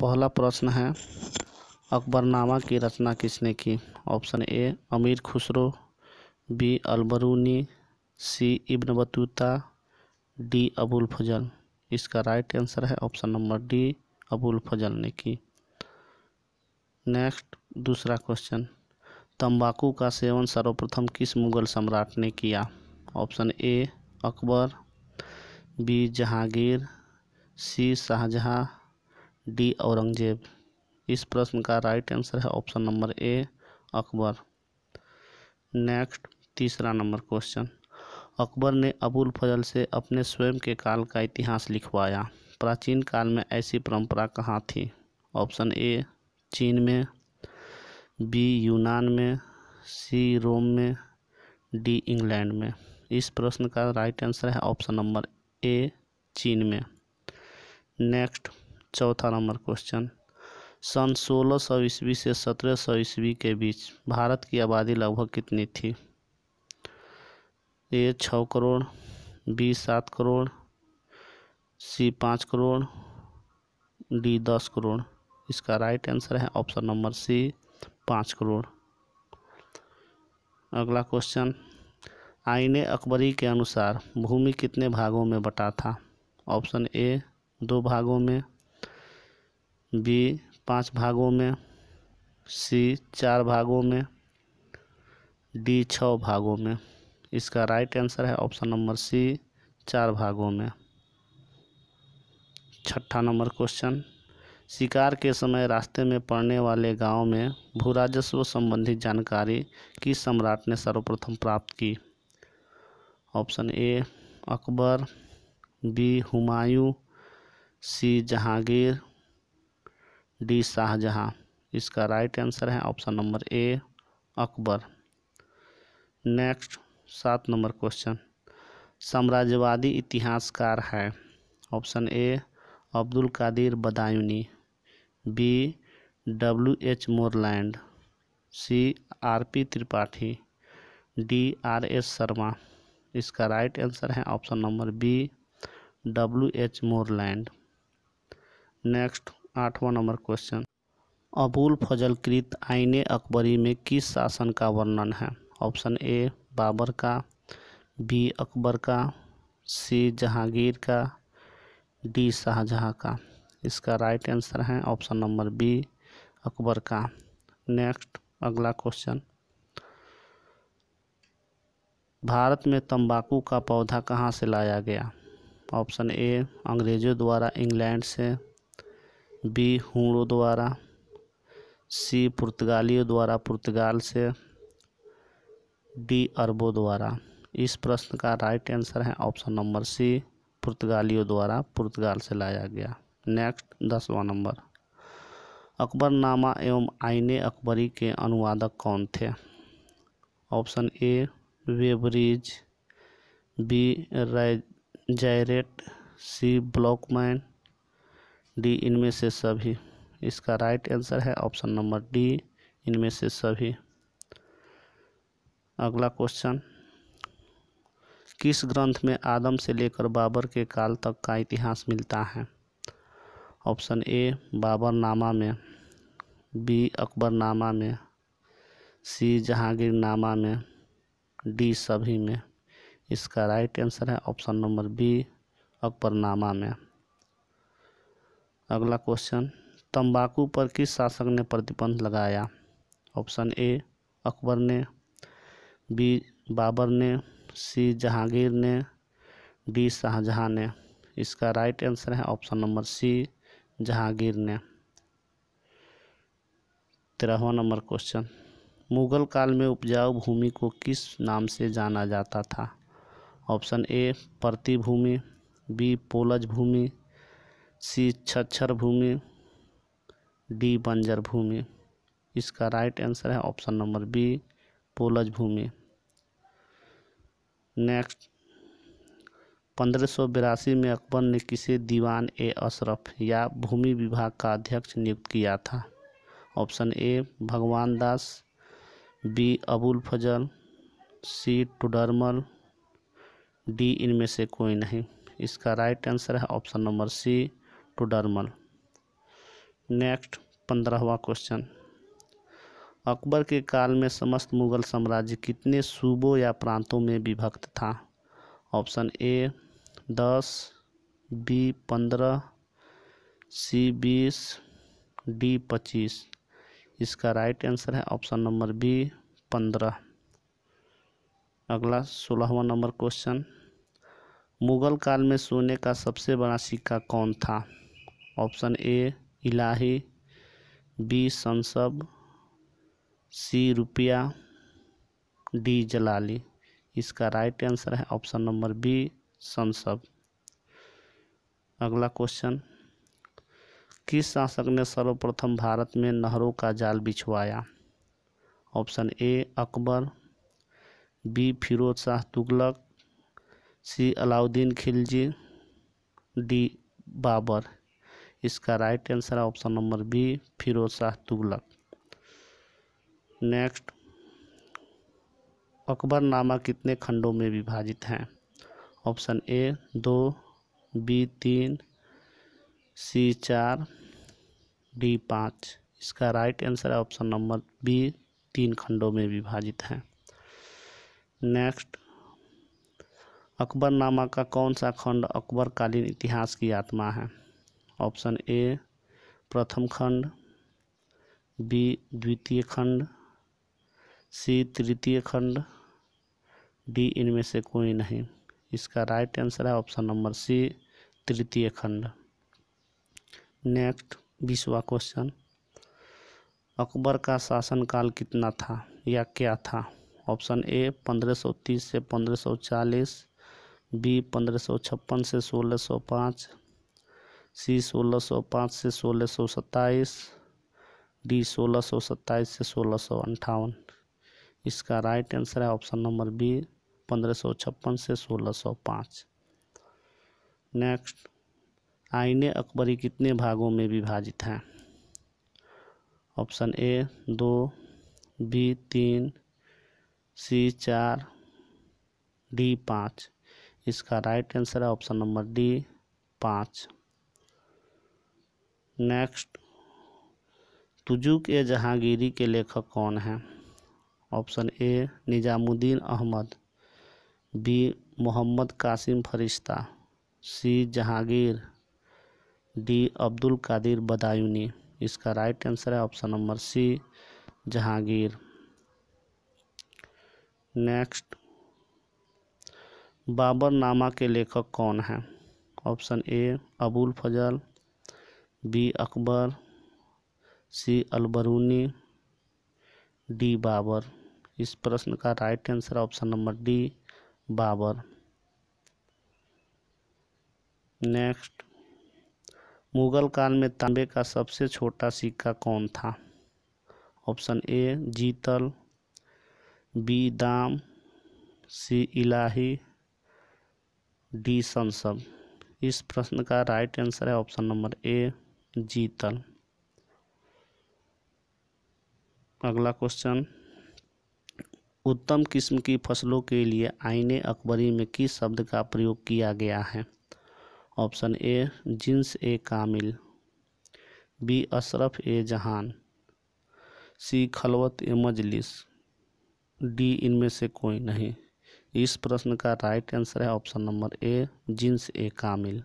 पहला प्रश्न है अकबरनामा की रचना किसने की option A Amir Khusro B Alberuni C Ibn Battuta D Abul Fazl इसका राइट आंसर है option number D Abul Fazl ने की नेक्स्ट दूसरा क्वेश्चन तंबाकू का सेवन सर्वप्रथम किस मुगल सम्राट ने किया option A Akbar B Jahangir C Shahjahan D Aurangzeb इस प्रश्न का राइट आंसर है option number A Akbar next तीसरा नंबर क्वेश्चन अकबर ने अबुल फजल से अपने स्वयं के काल का इतिहास लिखवाया प्राचीन काल में ऐसी परंपरा कहाँ थी ऑप्शन ए चीन में बी यूनान में सी रोम में डी इंग्लैंड में इस प्रश्न का राइट आंसर है ऑप्शन नंबर ए चीन में नेक्स्ट चौथा नंबर क्वेश्चन सन सोलह सौ ईस्वी से सत्रह सौ ईस्वी के बीच भारत की आबादी लगभग कितनी थी ए छः करोड़ बी सात करोड़ सी पाँच करोड़ डी दस करोड़ इसका राइट आंसर है ऑप्शन नंबर सी पाँच करोड़ अगला क्वेश्चन आईने अकबरी के अनुसार भूमि कितने भागों में बटा था ऑप्शन ए दो भागों में बी पाँच भागों में सी चार भागों में डी छः भागों में इसका राइट आंसर है ऑप्शन नंबर सी चार भागों में छठा नंबर क्वेश्चन शिकार के समय रास्ते में पड़ने वाले गांव में भू राजस्व संबंधी जानकारी किस सम्राट ने सर्वप्रथम प्राप्त की option A Akbar B Humayun C Jahangir D Shahjahan इसका राइट आंसर है option number A Akbar next सात नंबर क्वेश्चन साम्राज्यवादी इतिहासकार है option A Abdul Qadir Badayuni B W H Moreland C R P Tripathi D R S Sharma इसका राइट आंसर है option number B W H Moreland next आठवां number question Abul फजलकृत आइन अकबरी में किस शासन का वर्णन है ऑप्शन ए बाबर का बी अकबर का सी जहांगीर का डी शाहजहाँ का इसका राइट आंसर है ऑप्शन नंबर बी अकबर का नेक्स्ट अगला क्वेश्चन भारत में तंबाकू का पौधा कहाँ से लाया गया ऑप्शन ए अंग्रेज़ों द्वारा इंग्लैंड से बी हूणों द्वारा सी पुर्तगालियों द्वारा पुर्तगाल से डी अरबों द्वारा इस प्रश्न का राइट आंसर है ऑप्शन नंबर सी पुर्तगालियों द्वारा पुर्तगाल से लाया गया नेक्स्ट दसवां नंबर अकबरनामा एवं आईने अकबरी के अनुवादक कौन थे option A Beveridge B Jarrett C Blochmann D इनमें से सभी इसका राइट आंसर है ऑप्शन नंबर डी इनमें से सभी अगला क्वेश्चन किस ग्रंथ में आदम से लेकर बाबर के काल तक का इतिहास मिलता है ऑप्शन ए बाबरनामा में बी अकबरनामा में सी जहांगीरनामा में डी सभी में इसका राइट आंसर है ऑप्शन नंबर बी अकबरनामा में अगला क्वेश्चन तंबाकू पर किस शासक ने प्रतिबंध लगाया ऑप्शन ए अकबर ने बी बाबर ने सी जहांगीर ने डी शाहजहाँ ने इसका राइट आंसर है ऑप्शन नंबर सी जहांगीर ने तेरहवा नंबर क्वेश्चन मुगल काल में उपजाऊ भूमि को किस नाम से जाना जाता था ऑप्शन ए प्रतिभूमि बी पोलज भूमि सी छक्षर भूमि डी बंजर भूमि इसका राइट आंसर है ऑप्शन नंबर बी पोलज भूमि नेक्स्ट पंद्रह सौ बिरासी में अकबर ने किसे दीवान ए अशरफ या भूमि विभाग का अध्यक्ष नियुक्त किया था option A Bhagwan Das B Abul Fazl C Todarmal D इनमें से कोई नहीं इसका राइट आंसर है ऑप्शन नंबर सी एक्टोडर्मल नेक्स्ट पंद्रहवा क्वेश्चन अकबर के काल में समस्त मुगल साम्राज्य कितने सूबों या प्रांतों में विभक्त था ऑप्शन ए दस बी पंद्रह सी बीस डी पच्चीस इसका राइट आंसर है ऑप्शन नंबर बी पंद्रह अगला सोलहवा नंबर क्वेश्चन मुगल काल में सोने का सबसे बड़ा सिक्का कौन था ऑप्शन ए इलाही बी संसब सी रुपया डी जलाली इसका राइट आंसर है ऑप्शन नंबर बी संसब अगला क्वेश्चन किस शासक ने सर्वप्रथम भारत में नहरों का जाल बिछवाया option A Akbar B Firoz Shah Tughlaq C Alauddin Khilji D Babur इसका राइट आंसर है option number B Firoz Shah Tughlaq next Akbarnama कितने खंडों में विभाजित हैं ऑप्शन ए दो बी तीन सी चार डी पाँच इसका राइट आंसर है ऑप्शन नंबर बी तीन खंडों में विभाजित हैं नेक्स्ट अकबरनामा का कौन सा खंड अकबरकालीन इतिहास की आत्मा है ऑप्शन ए प्रथम खंड बी द्वितीय खंड सी तृतीय खंड डी इनमें से कोई नहीं इसका राइट आंसर है ऑप्शन नंबर सी तृतीय खंड नेक्स्ट बीसवा क्वेश्चन अकबर का शासनकाल कितना था या क्या था ऑप्शन ए 1530 से 1540 बी 1556 से 1605 सी सोलह सौ पाँच से सोलह सौ सत्ताईस डी सोलह सौ सत्ताईस से सोलह सौ इसका राइट आंसर है ऑप्शन नंबर बी पंद्रह सौ छप्पन से सोलह सौ पाँच नेक्स्ट आईने अकबरी कितने भागों में विभाजित हैं ऑप्शन ए दो बी तीन सी चार डी पाँच इसका राइट आंसर है ऑप्शन नंबर डी पाँच नेक्स्ट तुजुक ए जहांगीरी के लेखक कौन हैं option A Nizamuddin Ahmad B Mohammad Qasim Farishta C Jahangir D Abdul Qadir Badayuni इसका राइट आंसर है option number C Jahangir next Baburnama के लेखक कौन हैं option A Abul Fazl B Akbar C Alberuni D Babur इस प्रश्न का right answer option number D Babur next Mughal काल में तांबे का सबसे छोटा सिक्का कौन था ऑप्शन ए जीतल बी दाम सी इलाही डी संसद इस प्रश्न का राइट आंसर है ऑप्शन नंबर ए जीतल अगला क्वेश्चन उत्तम किस्म की फसलों के लिए आईने अकबरी में किस शब्द का प्रयोग किया गया है option A Jins e Kamil B Ashraf e Jahan C खलवत A Majlis D इनमें से कोई नहीं इस प्रश्न का राइट आंसर है option number A Jins e Kamil